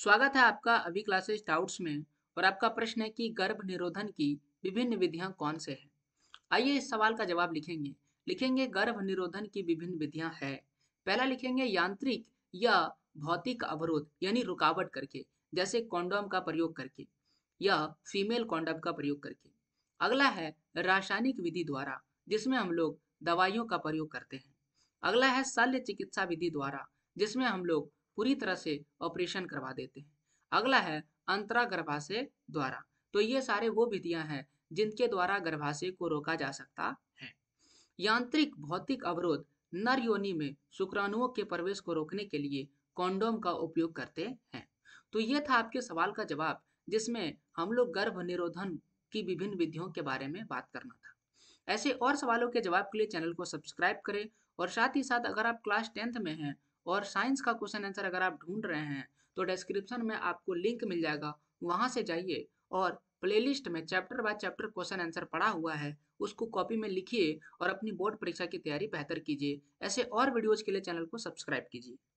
स्वागत है आपका अभी क्लासेज डाउट्स में और आपका प्रश्न है कि गर्भ निरोधन की विभिन्न विधियां कौन से हैं आइए इस सवाल का जवाब लिखेंगे लिखेंगे गर्भ निरोधन की विभिन्न विधियां है पहला लिखेंगे यांत्रिक या भौतिक अवरोध यानी रुकावट करके जैसे कॉन्डोम का प्रयोग करके या फीमेल कॉन्डम का प्रयोग करके अगला है रासायनिक विधि द्वारा जिसमें हम लोग दवाइयों का प्रयोग करते हैं अगला है शल्य चिकित्सा विधि द्वारा जिसमें हम लोग पूरी तरह से ऑपरेशन करवा देते हैं अगला है अंतरा गर्भाशय द्वारा तो ये सारे वो विधियां हैं जिनके द्वारा गर्भाशय को रोका जा सकता है यांत्रिक भौतिक अवरोध नर योनि में शुक्राणुओं के प्रवेश को रोकने के लिए कॉन्डोम का उपयोग करते हैं तो ये था आपके सवाल का जवाब जिसमें हम लोग गर्भ निरोधन की विभिन्न विधियों के बारे में बात करना था ऐसे और सवालों के जवाब के लिए चैनल को सब्सक्राइब करें और साथ ही साथ अगर आप क्लास टेंथ में हैं और साइंस का क्वेश्चन आंसर अगर आप ढूंढ रहे हैं तो डिस्क्रिप्शन में आपको लिंक मिल जाएगा वहाँ से जाइए और प्लेलिस्ट में chapter by chapter question answer पड़ा हुआ है उसको कॉपी में लिखिए और अपनी बोर्ड परीक्षा की तैयारी बेहतर कीजिए ऐसे और वीडियोज के लिए चैनल को सब्सक्राइब कीजिए